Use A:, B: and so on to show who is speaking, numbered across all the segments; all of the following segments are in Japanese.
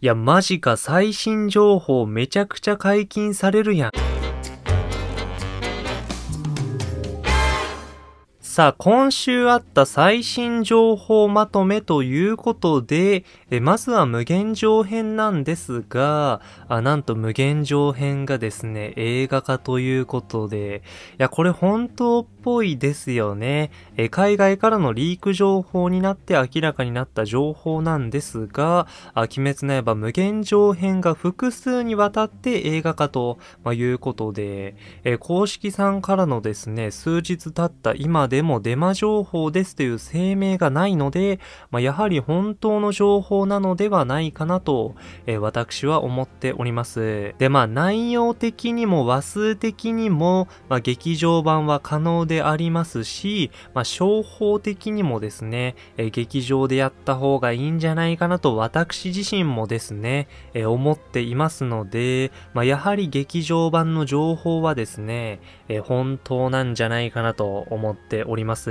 A: いや、マジか、最新情報めちゃくちゃ解禁されるやん。さあ、今週あった最新情報まとめということで、えまずは無限上編なんですがあ、なんと無限上編がですね、映画化ということで、いや、これ本当っぽいですよね。え海外からのリーク情報になって明らかになった情報なんですが、あ鬼滅の刃無限上編が複数にわたって映画化と、まあ、いうことで、え公式さんからのですね、数日経った今でももデマ情報ですという声明がないので、まあ、やはり本当の情報なのではないかなと、えー、私は思っております。で、まあ内容的にも話数的にも、まあ、劇場版は可能でありますし、まあ、商法的にもですね、えー、劇場でやった方がいいんじゃないかなと私自身もですね、えー、思っていますので、まあ、やはり劇場版の情報はですね、えー、本当なんじゃないかなと思っております。おります、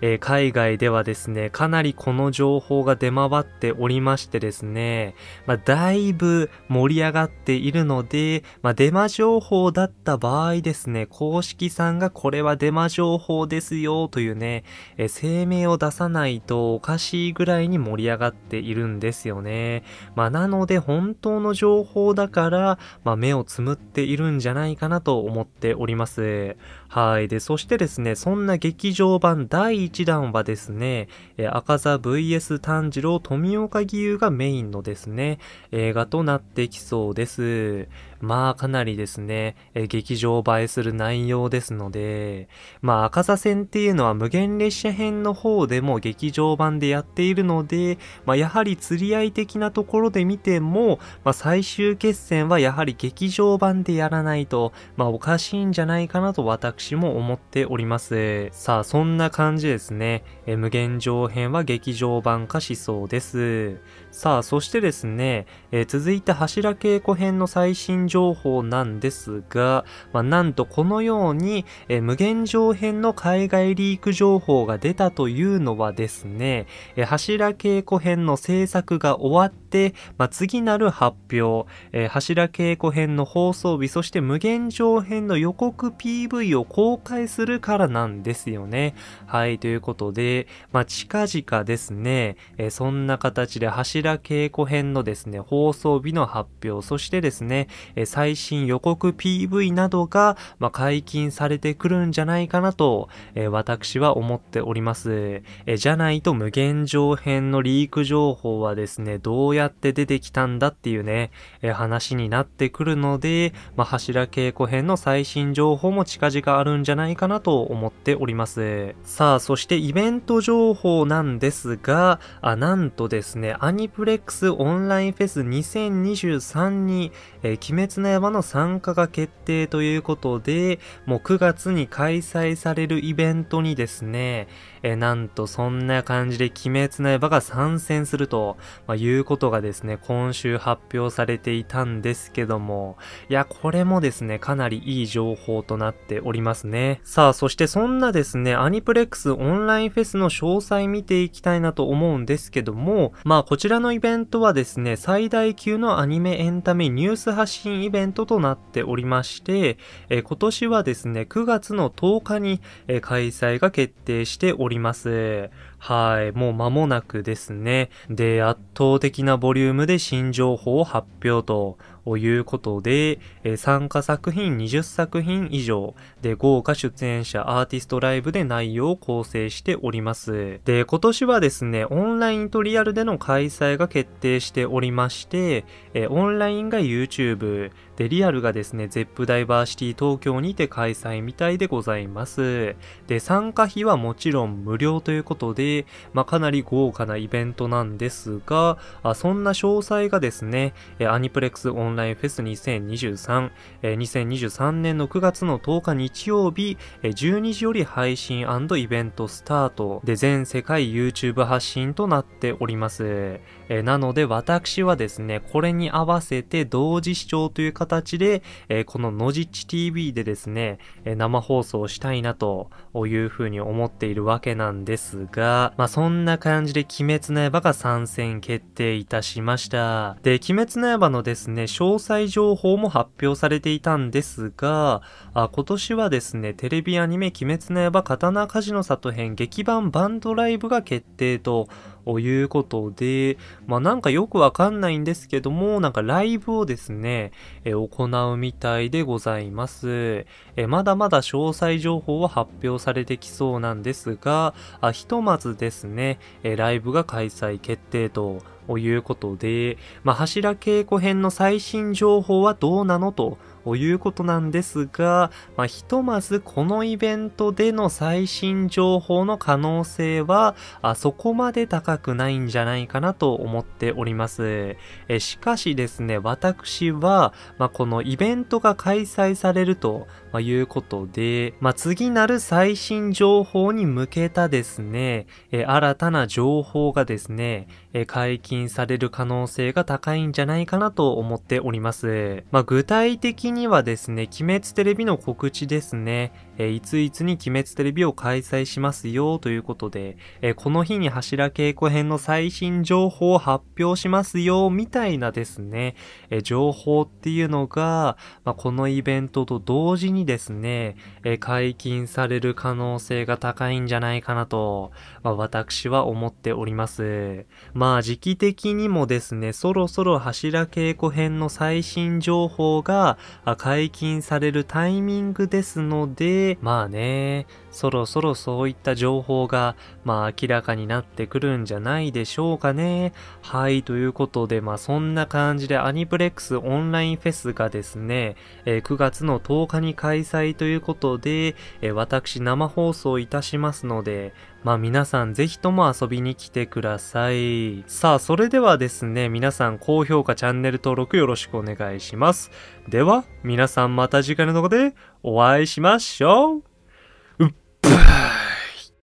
A: えー、海外ではですね、かなりこの情報が出回っておりましてですね、まあ、だいぶ盛り上がっているので、まあ、デマ情報だった場合ですね、公式さんがこれはデマ情報ですよというね、えー、声明を出さないとおかしいぐらいに盛り上がっているんですよね。まあ、なので本当の情報だから、まあ、目をつむっているんじゃないかなと思っております。はい。で、そしてですね、そんな劇劇場版第1弾はですね、えー、赤座 VS 炭治郎富岡義勇がメインのですね、映画となってきそうです。まあかなりですね、えー、劇場映えする内容ですので、まあ赤座戦っていうのは無限列車編の方でも劇場版でやっているので、まあやはり釣り合い的なところで見ても、まあ最終決戦はやはり劇場版でやらないと、まあおかしいんじゃないかなと私も思っております。さあそんな感じですね。え無限上編は劇場版化しそうです。さあ、そしてですね、え続いて柱稽古編の最新情報なんですが、まあ、なんとこのように、え無限上編の海外リーク情報が出たというのはですね、え柱稽古編の制作が終わって、まあ、次なる発表、えー、柱稽古編の放送日、そして無限上編の予告 PV を公開するからなんですよね。はい、ということで、まあ、近々ですね、えー、そんな形で柱稽古編のですね、放送日の発表、そしてですね、えー、最新予告 PV などが、まあ、解禁されてくるんじゃないかなと、えー、私は思っております。えじゃないと無限上編のリーク情報はですね、どうややって出てきたんだっていうね、えー、話になってくるので、まあ、柱稽古編の最新情報も近々あるんじゃないかなと思っております。さあ、そしてイベント情報なんですが、あなんとですね、アニプレックスオンラインフェス2023に、えー、鬼滅の刃の参加が決定ということで、もう9月に開催されるイベントにですね、えー、なんとそんな感じで鬼滅の刃が参戦すると、まあ、いうことがですね、今週発表されていたんですけども、いや、これもですね、かなりいい情報となっておりますね。さあ、そしてそんなですね、アニプレックスオンラインフェスの詳細見ていきたいなと思うんですけども、まあ、こちらのイベントはですね、最大級のアニメエンタメニュース発信イベントとなっておりまして、え今年はですね、9月の10日に、え開催が決定しております。はい、もう間もなくですね。で、圧倒的なボリュームで新情報を発表と。いうことで、え参加作品20作品以上で豪華出演者アーティストライブで内容を構成しております。で、今年はですね、オンラインとリアルでの開催が決定しておりまして、えオンラインが YouTube、で、リアルがですね、ゼップダイバーシティ東京にて開催みたいでございます。で、参加費はもちろん無料ということで、まあ、かなり豪華なイベントなんですが、あそんな詳細がですね、アニプレックスオンラインフェス2023、2023年の9月の10日日曜日、12時より配信イベントスタートで全世界 YouTube 発信となっております。なので私はですね、これに合わせて同時視聴という形形で、えー、この野ち TV でですね、えー、生放送したいなというふうに思っているわけなんですが、まあ、そんな感じで鬼滅の刃が参戦決定いたしました。で、鬼滅の刃のですね、詳細情報も発表されていたんですが、あ今年はですね、テレビアニメ鬼滅の刃刀鍛冶の里編劇版バンドライブが決定と、ということで、まあなんかよくわかんないんですけども、なんかライブをですね、え行うみたいでございます。えまだまだ詳細情報は発表されてきそうなんですが、あひとまずですね、えライブが開催決定ということで、まあ柱稽古編の最新情報はどうなのと、ということなんですが、まあ、ひとまずこのイベントでの最新情報の可能性は、あそこまで高くないんじゃないかなと思っております。えしかしですね、私は、まあ、このイベントが開催されるとまいうことで、まあ、次なる最新情報に向けたですね、え新たな情報がですね、え解禁される可能性が高いんじゃないかなと思っております。まあ、具体的にはですね、鬼滅テレビの告知ですね、えいついつに鬼滅テレビを開催しますよということで、えこの日に柱稽古編の最新情報を発表しますよみたいなですね、え情報っていうのが、まあ、このイベントと同時にですね、え解禁される可能性が高いんじゃないかなと、まあ、私は思っております。まあ時期的にもですね、そろそろ柱稽古編の最新情報が、解禁されるタイミングですので、まあね、そろそろそういった情報が、まあ明らかになってくるんじゃないでしょうかね。はい、ということで、まあそんな感じでアニプレックスオンラインフェスがですね、えー、9月の10日に開催ということで、えー、私生放送いたしますので、まあ皆さんぜひとも遊びに来てください。さあ、それではですね、皆さん高評価、チャンネル登録よろしくお願いします。では、皆さんまた次回の動画でお会いしましょう